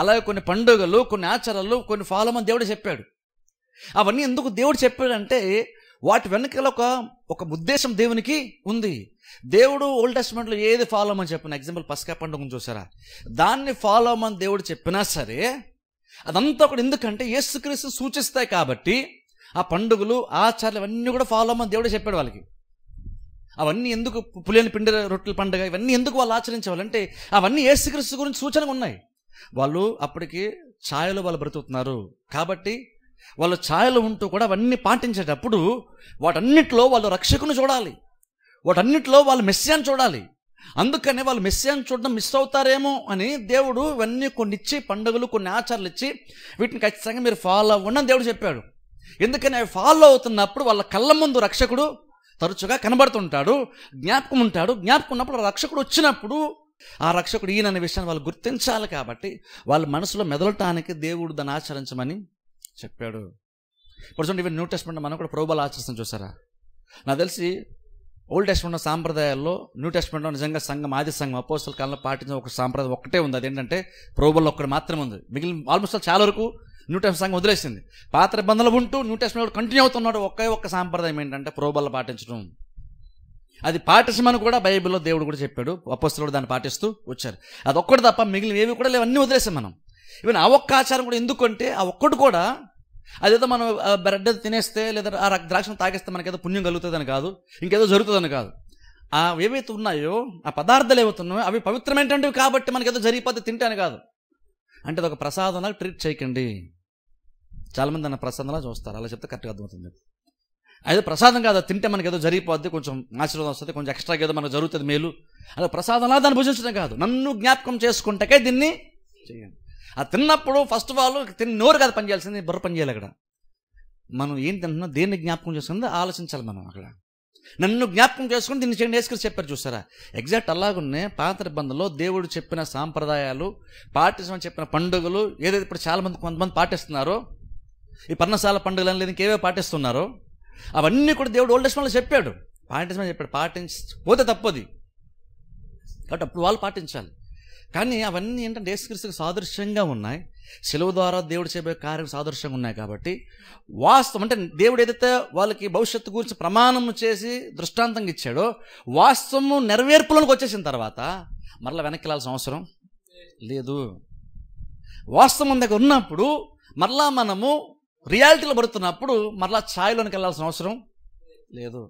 అలాగే కొన్ని పండుగలు కొన్ని ఆచారాలు కొన్ని ఫాలమని దేవుడు చెప్పాడు అవన్నీ ఎందుకు దేవుడు చెప్పాడంటే వాటి వెనకాల ఒక ఒక ఉద్దేశం దేవునికి ఉంది దేవుడు ఓల్డ్ టెస్ట్మెంట్లో ఏది ఫాలో అని చెప్పిన ఎగ్జాంపుల్ పసకా పండుగను చూసారా దాన్ని ఫాలో అని దేవుడు చెప్పినా సరే అదంతా కూడా ఎందుకంటే యేసుక్రీస్తు సూచిస్తాయి కాబట్టి ఆ పండుగలు ఆచారాలు అవన్నీ కూడా ఫాలో అని దేవుడు చెప్పాడు వాళ్ళకి అవన్నీ ఎందుకు పులియని పిండి రొట్టెల పండుగ ఇవన్నీ ఎందుకు వాళ్ళు వాళ్ళంటే అవన్నీ ఏసుక్రీస్తు గురించి సూచనగా ఉన్నాయి వాళ్ళు అప్పటికి ఛాయలు వాళ్ళు బ్రతుకుతున్నారు కాబట్టి వాళ్ళు ఛాయలు ఉంటూ కూడా అవన్నీ పాటించేటప్పుడు వాటన్నిటిలో వాళ్ళు రక్షకుని చూడాలి వాటన్నిటిలో వాళ్ళు మెస్సియాన్ని చూడాలి అందుకనే వాళ్ళు మెస్సియాన్ని చూడడం మిస్ అవుతారేమో అని దేవుడు ఇవన్నీ కొన్ని ఇచ్చి పండుగలు కొన్ని ఆచారాలు ఇచ్చి వీటిని ఖచ్చితంగా మీరు ఫాలో అవ్వండి అని దేవుడు చెప్పాడు ఎందుకని అవి ఫాలో అవుతున్నప్పుడు వాళ్ళ కళ్ళ ముందు రక్షకుడు తరచుగా కనబడుతుంటాడు జ్ఞాపకం ఉంటాడు జ్ఞాపకం ఉన్నప్పుడు రక్షకుడు వచ్చినప్పుడు ఆ రక్షకుడు ఈయన విషయాన్ని వాళ్ళు గుర్తించాలి కాబట్టి వాళ్ళ మనసులో మెదలటానికి దేవుడు దాన్ని ఆచరించమని చెప్పాడు ఇప్పుడు చూడండి న్యూ టెస్ట్మెంట్ మనం కూడా ప్రోబాలు ఆచరిస్తాం చూసారా నాకు తెలిసి ఓల్డ్ టెస్ట్మెంట్ సాంప్రదాయాల్లో న్యూ టెస్ట్మెంట్లో నిజంగా సంఘం ఆది సంఘం అపోసల కాలంలో పాటించిన ఒక సాంప్రదాయం ఒకటే ఉంది అదేంటంటే ప్రోబల్లో ఒకటి మాత్రమే ఉంది మిగిలిన ఆల్మోస్ట్ చాలా వరకు న్యూ టెస్ట్ సంఘం వదిలేసింది పాత్ర నిబంధనలు ఉంటూ న్యూ టెస్ట్మెంట్ కంటిన్యూ అవుతున్నాడు ఒకే ఒక్క సాంప్రదాయం ఏంటంటే ప్రోబల్లో పాటించడం అది పాటించమని కూడా బైబిల్లో దేవుడు కూడా చెప్పాడు అపస్తులు దాన్ని పాటిస్తూ వచ్చారు అది ఒక్కటి తప్ప మిగిలిన ఏవి కూడా లేవన్నీ వదిలేసాం మనం ఈవెన్ ఆ ఒక్క ఆచారం కూడా ఎందుకంటే ఆ ఒక్కటి కూడా అదేదో మనం బ్రెడ్ తినేస్తే లేదా ఆ ద్రాక్షను తాగేస్తే మనకేదో పుణ్యం కలుగుతుందని కాదు ఇంకేదో జరుగుతుందని కాదు ఆ ఏవైతే ఉన్నాయో ఆ పదార్థాలు ఏవైతున్నాయో అవి పవిత్రమైనటువంటివి కాబట్టి మనకేదో జరిగిపోతే తింటాను కాదు అంటే ఒక ప్రసాదంలా ట్రీట్ చేయకండి చాలామంది నన్ను ప్రసాదంలా చూస్తారు అలా చెప్తే కరెక్ట్గా అర్థమవుతుంది అదే ప్రసాదం కాదు తింటే మనకి ఏదో జరిగిపోద్ది కొంచెం ఆశీర్వాదం వస్తుంది కొంచెం ఎక్స్ట్రాగా ఏదో మనకు జరుగుతుంది మేలు అలా ప్రసాదంలా దాన్ని భుజించడం కాదు నన్ను జ్ఞాపకం చేసుకుంటకే దీన్ని చేయండి ఆ తిన్నప్పుడు ఫస్ట్ ఆఫ్ ఆల్ తిన్న నోరు కాదు పనిచేయాల్సింది బుర్ర పని చేయాలి అక్కడ మనం ఏం తింటున్నా దేన్ని జ్ఞాపకం చేసుకుందో ఆలోచించాలి మనం అక్కడ నన్ను జ్ఞాపకం చేసుకుని దీన్ని చేయండి వేసుకుని చెప్పారు చూసారా ఎగ్జాక్ట్ అలాగున్నే పాత ఇబ్బందుల్లో దేవుడు చెప్పిన సాంప్రదాయాలు పాటించమని చెప్పిన పండుగలు ఏదైతే ఇప్పుడు చాలామంది కొంతమంది పాటిస్తున్నారో ఈ పర్ణశాల పండుగలు అని లేదు ఇంకేవే పాటిస్తున్నారో అవన్నీ కూడా దేవుడు ఓల్డ్ వాళ్ళు చెప్పాడు పాటించమని చెప్పాడు పాటించకపోతే తప్పది కాబట్టి అప్పుడు వాళ్ళు పాటించాలి కానీ అవన్నీ ఏంటంటే యేసుక్రీస్తుకు సాదృశ్యంగా ఉన్నాయి సెలవు ద్వారా దేవుడు చేయబోయే కార్యం సాదృశ్యంగా ఉన్నాయి కాబట్టి వాస్తవం అంటే దేవుడు ఏదైతే వాళ్ళకి భవిష్యత్తు గురించి ప్రమాణం చేసి దృష్టాంతంగా ఇచ్చాడో వాస్తవము నెరవేర్పులోకి వచ్చేసిన తర్వాత మరలా వెనక్కి వెళ్ళాల్సిన అవసరం లేదు వాస్తవం దగ్గర ఉన్నప్పుడు మరలా మనము రియాలిటీలో పడుతున్నప్పుడు మరలా ఛాయలోనికి వెళ్ళాల్సిన అవసరం లేదు